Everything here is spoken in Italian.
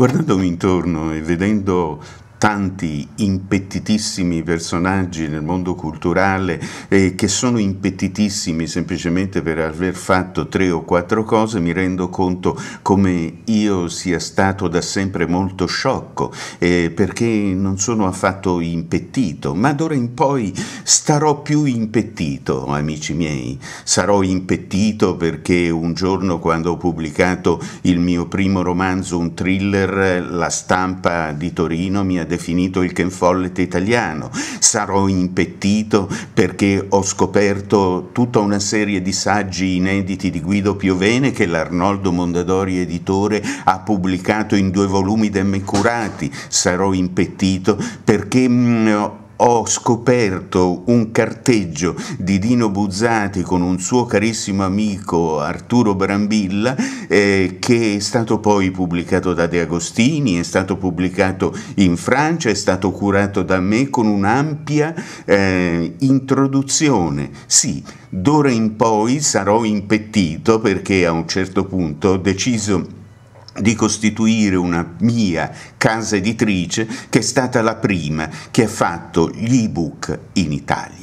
Guardandomi intorno e vedendo tanti impettitissimi personaggi nel mondo culturale eh, che sono impettitissimi semplicemente per aver fatto tre o quattro cose, mi rendo conto come io sia stato da sempre molto sciocco eh, perché non sono affatto impettito, ma d'ora in poi starò più impettito, amici miei. Sarò impettito perché un giorno quando ho pubblicato il mio primo romanzo, un thriller, la stampa di Torino mi ha definito il Ken Follett italiano, sarò impettito perché ho scoperto tutta una serie di saggi inediti di Guido Piovene che l'Arnoldo Mondadori editore ha pubblicato in due volumi da me curati, sarò impettito perché mh, mm, ho scoperto un carteggio di Dino Buzzati con un suo carissimo amico Arturo Brambilla eh, che è stato poi pubblicato da De Agostini, è stato pubblicato in Francia, è stato curato da me con un'ampia eh, introduzione. Sì, d'ora in poi sarò impettito perché a un certo punto ho deciso di costituire una mia casa editrice che è stata la prima che ha fatto gli ebook in Italia.